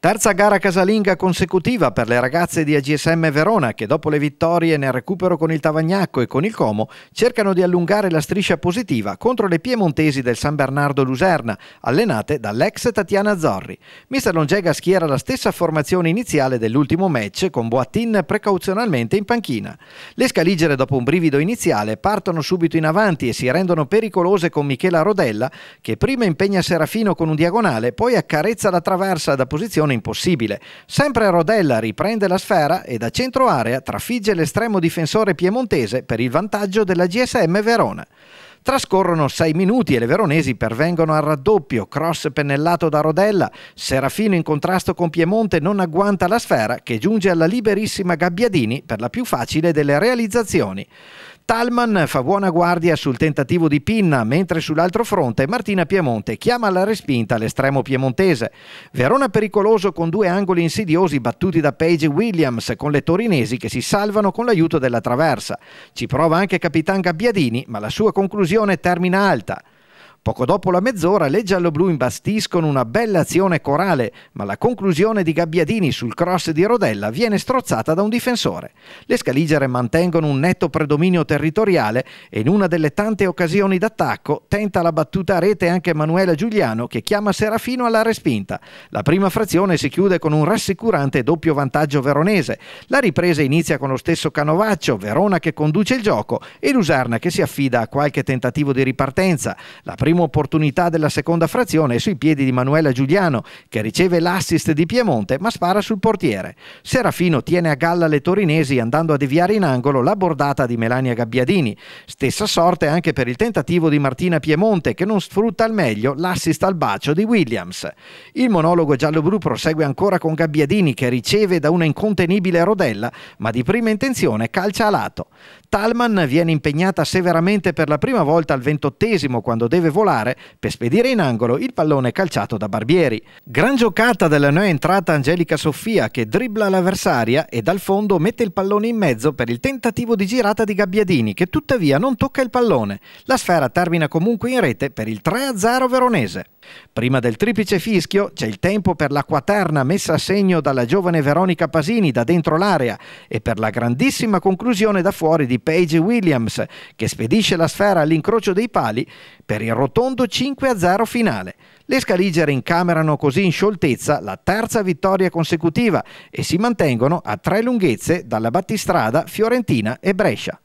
Terza gara casalinga consecutiva per le ragazze di AGSM Verona che dopo le vittorie nel recupero con il Tavagnacco e con il Como cercano di allungare la striscia positiva contro le piemontesi del San Bernardo Luserna, allenate dall'ex Tatiana Zorri. Mister Longega schiera la stessa formazione iniziale dell'ultimo match con Boattin precauzionalmente in panchina. Le scaligere dopo un brivido iniziale partono subito in avanti e si rendono pericolose con Michela Rodella che prima impegna Serafino con un diagonale, poi accarezza la traversa da posizione azione impossibile. Sempre Rodella riprende la sfera e da centro area trafigge l'estremo difensore piemontese per il vantaggio della GSM Verona. Trascorrono sei minuti e le veronesi pervengono al raddoppio, cross pennellato da Rodella, Serafino in contrasto con Piemonte non agguanta la sfera che giunge alla liberissima Gabbiadini per la più facile delle realizzazioni. Talman fa buona guardia sul tentativo di Pinna, mentre sull'altro fronte Martina Piemonte chiama alla respinta l'estremo piemontese. Verona pericoloso con due angoli insidiosi battuti da Page Williams con le torinesi che si salvano con l'aiuto della traversa. Ci prova anche capitan Gabbiadini, ma la sua conclusione termina alta. Poco dopo la mezz'ora le gialloblu imbastiscono una bella azione corale, ma la conclusione di Gabbiadini sul cross di Rodella viene strozzata da un difensore. Le scaligere mantengono un netto predominio territoriale e in una delle tante occasioni d'attacco tenta la battuta a rete anche Manuela Giuliano che chiama Serafino alla respinta. La prima frazione si chiude con un rassicurante doppio vantaggio veronese. La ripresa inizia con lo stesso Canovaccio, Verona che conduce il gioco e Lusarna che si affida a qualche tentativo di ripartenza. La prima prima opportunità della seconda frazione è sui piedi di Manuela Giuliano, che riceve l'assist di Piemonte ma spara sul portiere. Serafino tiene a galla le torinesi andando a deviare in angolo la bordata di Melania Gabbiadini. Stessa sorte anche per il tentativo di Martina Piemonte, che non sfrutta al meglio l'assist al bacio di Williams. Il monologo giallo-blu prosegue ancora con Gabbiadini, che riceve da una incontenibile rodella, ma di prima intenzione calcia a lato. Talman viene impegnata severamente per la prima volta al ventottesimo quando deve volare per spedire in angolo il pallone calciato da Barbieri. Gran giocata della nuova entrata Angelica Sofia che dribbla l'avversaria e dal fondo mette il pallone in mezzo per il tentativo di girata di Gabbiadini che tuttavia non tocca il pallone. La sfera termina comunque in rete per il 3-0 veronese. Prima del triplice fischio c'è il tempo per la quaterna messa a segno dalla giovane Veronica Pasini da dentro l'area e per la grandissima conclusione da fuori di Paige Williams che spedisce la sfera all'incrocio dei pali per il rotondo 5-0 finale. Le scaligere incamerano così in scioltezza la terza vittoria consecutiva e si mantengono a tre lunghezze dalla battistrada Fiorentina e Brescia.